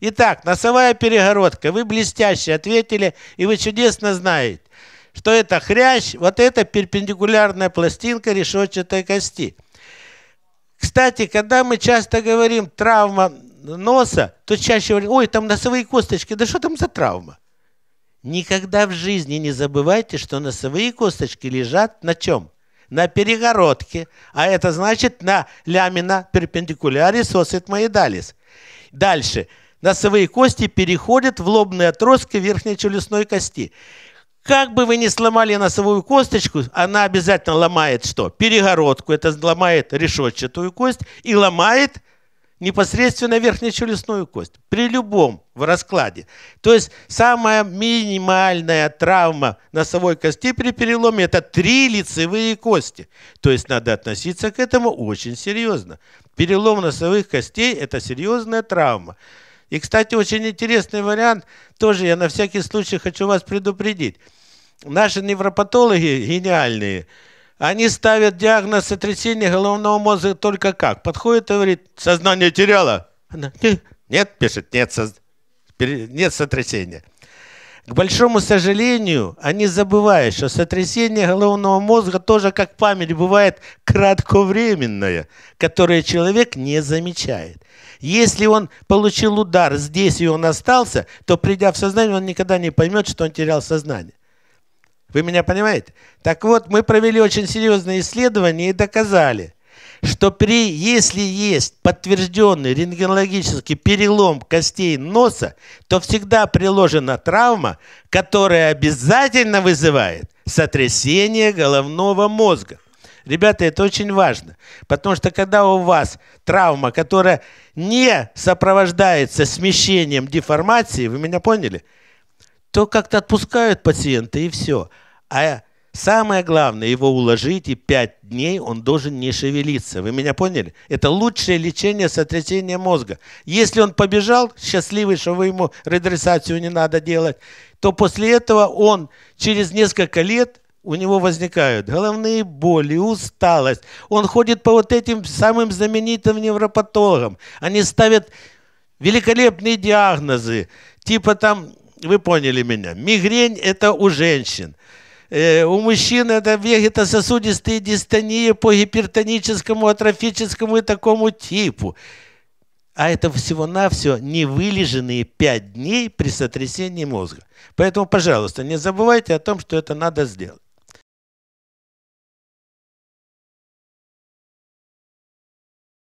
Итак, носовая перегородка. Вы блестяще ответили, и вы чудесно знаете, что это хрящ, вот это перпендикулярная пластинка решетчатой кости. Кстати, когда мы часто говорим «травма носа», то чаще говорим «Ой, там носовые косточки, да что там за травма?» Никогда в жизни не забывайте, что носовые косточки лежат на чем? На перегородке, а это значит на лямина перпендикуляре сосит моедалис. Дальше носовые кости переходят в лобные отростки верхней челюстной кости. Как бы вы ни сломали носовую косточку, она обязательно ломает что? Перегородку, это ломает решетчатую кость и ломает непосредственно верхнечелюстную кость. При любом в раскладе. То есть самая минимальная травма носовой кости при переломе – это три лицевые кости. То есть надо относиться к этому очень серьезно. Перелом носовых костей – это серьезная травма. И, кстати, очень интересный вариант, тоже я на всякий случай хочу вас предупредить. Наши невропатологи гениальные, они ставят диагноз сотрясения головного мозга только как. Подходит и говорит, сознание теряло. Она, нет, пишет, нет, нет сотрясения. К большому сожалению, они а забывают, что сотрясение головного мозга тоже, как память, бывает кратковременное, которое человек не замечает. Если он получил удар здесь и он остался, то придя в сознание, он никогда не поймет, что он терял сознание. Вы меня понимаете? Так вот, мы провели очень серьезные исследования и доказали, что при, если есть подтвержденный рентгенологический перелом костей носа, то всегда приложена травма, которая обязательно вызывает сотрясение головного мозга. Ребята, это очень важно, потому что когда у вас травма, которая не сопровождается смещением деформации, вы меня поняли, то как-то отпускают пациента и все. А Самое главное, его уложите, пять дней он должен не шевелиться. Вы меня поняли? Это лучшее лечение сотрясения мозга. Если он побежал, счастливый, что вы ему редресацию не надо делать, то после этого он через несколько лет у него возникают головные боли, усталость. Он ходит по вот этим самым знаменитым невропатологам. Они ставят великолепные диагнозы, типа там, вы поняли меня, мигрень – это у женщин – у мужчин это вегетососудистые дистонии по гипертоническому, атрофическому и такому типу. А это всего-навсего невылеженные 5 дней при сотрясении мозга. Поэтому, пожалуйста, не забывайте о том, что это надо сделать.